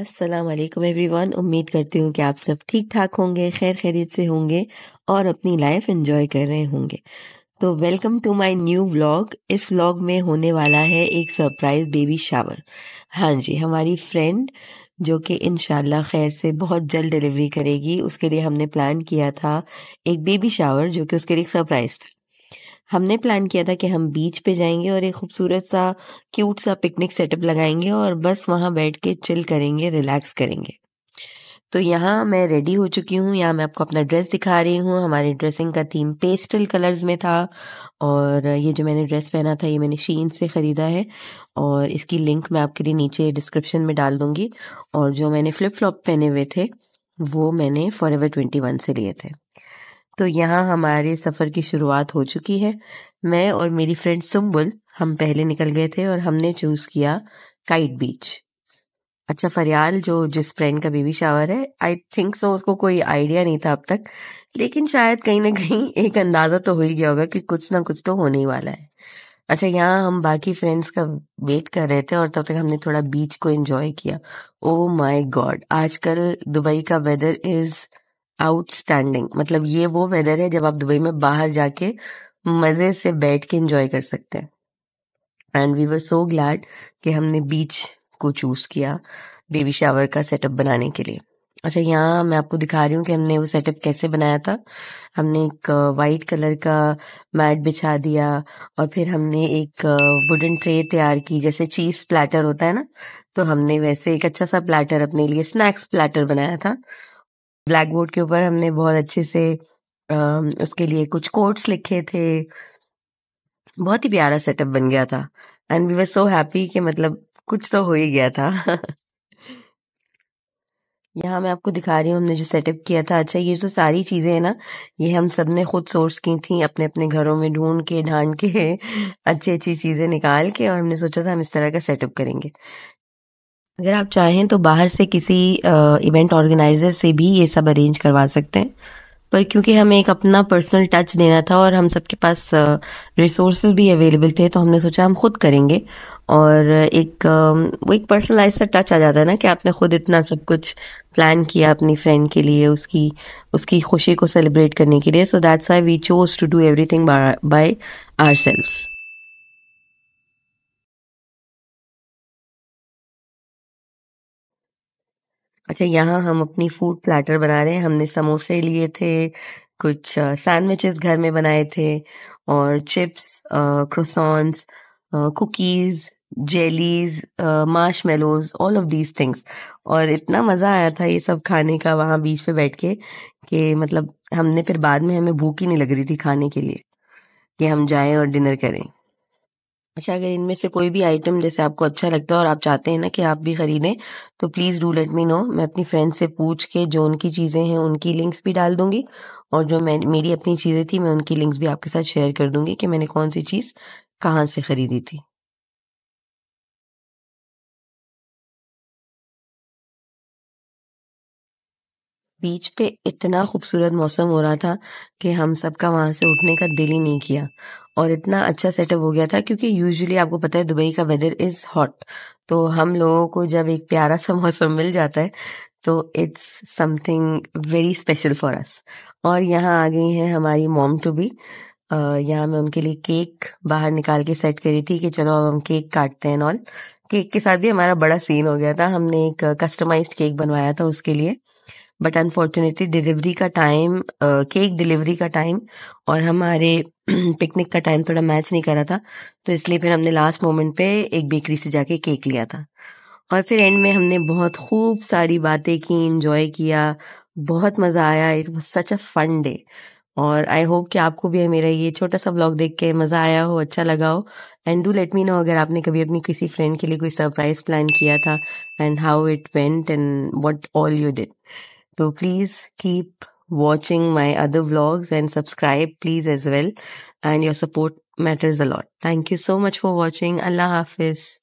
अस्सलाम वालेकुम एवरीवन उम्मीद करती हूँ कि आप सब ठीक ठाक होंगे खैर खैरियत से होंगे और अपनी लाइफ एंजॉय कर रहे होंगे तो welcome to my new vlog इस व्लॉग में होने वाला है एक सरप्राइज़ बेबी शावर हाँ जी हमारी फ्रेंड जो कि इन खैर से बहुत जल्द डिलीवरी करेगी उसके लिए हमने प्लान किया था एक बेबी शावर जो कि उसके लिए एक सरप्राइज़ था हमने प्लान किया था कि हम बीच पे जाएंगे और एक खूबसूरत सा क्यूट सा पिकनिक सेटअप लगाएंगे और बस वहाँ बैठ के चिल करेंगे रिलैक्स करेंगे तो यहाँ मैं रेडी हो चुकी हूँ यहाँ मैं आपको अपना ड्रेस दिखा रही हूँ हमारे ड्रेसिंग का थीम पेस्टल कलर्स में था और ये जो मैंने ड्रेस पहना था ये मैंने शीन से ख़रीदा है और इसकी लिंक मैं आपके लिए नीचे डिस्क्रिप्शन में डाल दूँगी और जो मैंने फ्लिप फ्लॉप पहने हुए थे वो मैंने फॉर एवर ट्वेंटी वन से लिए थे तो यहाँ हमारे सफ़र की शुरुआत हो चुकी है मैं और मेरी फ्रेंड सुम्बुल हम पहले निकल गए थे और हमने चूज़ किया काइट बीच अच्छा फरियाल जो जिस फ्रेंड का बेबी शावर है आई थिंक सो उसको कोई आइडिया नहीं था अब तक लेकिन शायद कहीं ना कहीं एक अंदाज़ा तो हो ही गया होगा कि कुछ ना कुछ तो होने ही वाला है अच्छा यहाँ हम बाकी फ्रेंड्स का वेट कर रहे थे और तब तक हमने थोड़ा बीच को एंजॉय किया ओ माय गॉड आजकल दुबई का वेदर इज़ आउटस्टैंडिंग मतलब ये वो वेदर है जब आप दुबई में बाहर जाके मज़े से बैठ के इंजॉय कर सकते हैं and we were so glad कि हमने बीच को चूज़ किया बेबी शावर का सेटअप बनाने के लिए अच्छा यहाँ मैं आपको दिखा रही हूँ कि हमने वो सेटअप कैसे बनाया था हमने एक वाइट कलर का मैट बिछा दिया और फिर हमने एक वुडन ट्रे तैयार की जैसे चीज़ प्लेटर होता है ना तो हमने वैसे एक अच्छा सा प्लेटर अपने लिए स्नैक्स प्लेटर बनाया था ब्लैक बोर्ड के ऊपर हमने बहुत अच्छे से आ, उसके लिए कुछ कोट्स लिखे थे बहुत ही प्यारा सेटअप बन गया था and we were so happy कि मतलब कुछ तो हो ही गया था यहाँ मैं आपको दिखा रही हूँ हमने जो सेटअप किया था अच्छा ये जो सारी चीज़ें हैं ना ये हम सब ने खुद सोर्स की थी अपने अपने घरों में ढूंढ के ढांड के अच्छी अच्छी चीज़ें निकाल के और हमने सोचा था हम इस तरह का सेटअप करेंगे अगर आप चाहें तो बाहर से किसी इवेंट ऑर्गेनाइज़र से भी ये सब अरेंज करवा सकते हैं पर क्योंकि हमें एक अपना पर्सनल टच देना था और हम सबके पास रिसोर्सेज भी अवेलेबल थे तो हमने सोचा हम खुद करेंगे और एक वो एक पर्सनलाइज सा टच आ जाता है ना कि आपने खुद इतना सब कुछ प्लान किया अपनी फ्रेंड के लिए उसकी उसकी खुशी को सेलिब्रेट करने के लिए so that's I we chose to do everything by ourselves अच्छा यहाँ हम अपनी फूड प्लेटर बना रहे हैं हमने समोसे लिए थे कुछ सैंडविचेस घर में बनाए थे और chips croissants cookies jellies mallows all of these things और इतना मज़ा आया था ये सब खाने का वहाँ बीच पे बैठ के कि मतलब हमने फिर बाद में हमें भूख ही नहीं लग रही थी खाने के लिए कि हम जाएं और डिनर करें अच्छा अगर इनमें से कोई भी आइटम जैसे आपको अच्छा लगता है और आप चाहते हैं ना कि आप भी ख़रीदें तो please do let me know मैं अपनी फ्रेंड से पूछ के जो उनकी चीज़ें हैं उनकी लिंक्स भी डाल दूंगी और जो मैं मेरी अपनी चीज़ें थी मैं उनकी लिंक्स भी आपके साथ शेयर कर दूंगी कि मैंने कौन सी चीज़ कहाँ से ख़रीदी थी बीच पे इतना खूबसूरत मौसम हो रहा था कि हम सबका वहाँ से उठने का दिल ही नहीं किया और इतना अच्छा सेटअप हो गया था क्योंकि यूजुअली आपको पता है दुबई का वेदर इज़ हॉट तो हम लोगों को जब एक प्यारा सा मौसम मिल जाता है तो it's something very special for us और यहाँ आ गई हैं हमारी मॉम टू बी यहाँ मैं उनके लिए केक बाहर निकाल के सेट करी थी कि चलो अब हम केक काटते हैं ऑल केक के साथ भी हमारा बड़ा सीन हो गया था हमने एक कस्टमाइज्ड केक बनवाया था उसके लिए बट अनफॉर्चुनेटली डिलीवरी का टाइम केक डिलीवरी का टाइम और हमारे पिकनिक का टाइम थोड़ा मैच नहीं करा था तो इसलिए फिर हमने लास्ट मोमेंट पे एक बेकरी से जाके केक लिया था और फिर एंड में हमने बहुत खूब सारी बातें की इंजॉय किया बहुत मज़ा आया it was such a fun day और आई होप कि आपको भी मेरा ये छोटा सा ब्लॉग देख के मज़ा आया हो अच्छा लगा हो and do let me know अगर आपने कभी अपनी किसी फ्रेंड के लिए कोई सरप्राइज प्लान किया था and how it went and what all you did So please keep watching my other vlogs and subscribe please as well. And your support matters a lot. Thank you so much for watching. Allah Hafiz.